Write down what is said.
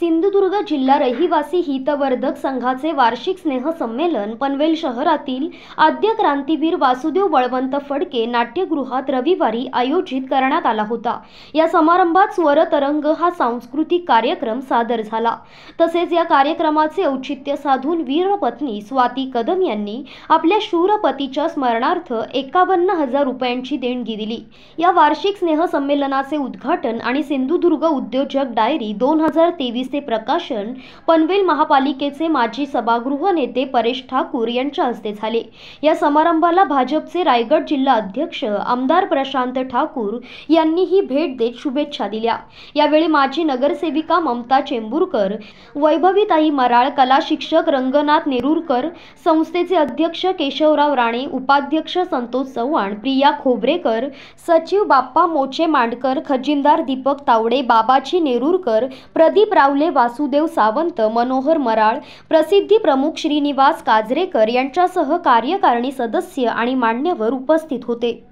सिंधुदुर्ग जिल्हा रहिवासी हितवर्धक संघाचे वार्षिक स्नेहसंमेलन पनवेल शहरातील आद्य क्रांतीवीर वासुदेव बळवंत फडके नाट्यगृहात रविवारी आयोजित करण्यात आला होता या समारंभात स्वरतरंग हा सांस्कृतिक कार्यक्रम सादर झाला तसेच या कार्यक्रमाचे औचित्य साधून वीरपत्नी स्वाती कदम यांनी आपल्या शूरपतीच्या स्मरणार्थ एकावन्न हजार रुपयांची देणगी दिली या वार्षिक स्नेहसंमेलनाचे उद्घाटन आणि सिंधुदुर्ग उद्योजक डायरी दोन हजार तेवीस प्रकाशन पनवेल महापालिकेचे माजी सभागृह नेते परेश ठाकूर यांच्या हस्ते झाले या समारंभाला भाजपचे रायगड जिल्हा अध्यक्ष आमदार प्रशांत ठाकूर ही भेट देत शुभेच्छा दिल्या यावेळी माजी नगरसेविका ममता चेंबूरकर वैभवीताई मराळ कला शिक्षक रंगनाथ नेरुरकर संस्थेचे अध्यक्ष केशवराव राणे उपाध्यक्ष संतोष चव्हाण प्रिया खोबरेकर सचिव बाप्पा मोचे मांडकर खजिनदार दीपक तावडे बाबाजी नेरुरकर प्रदीप रावले वासुदेव सावंत मनोहर मराळ प्रसिद्धी प्रमुख श्रीनिवास काजरेकर यांच्यासह कार्यकारिणी सदस्य आणि मान्यवर उपस्थित होते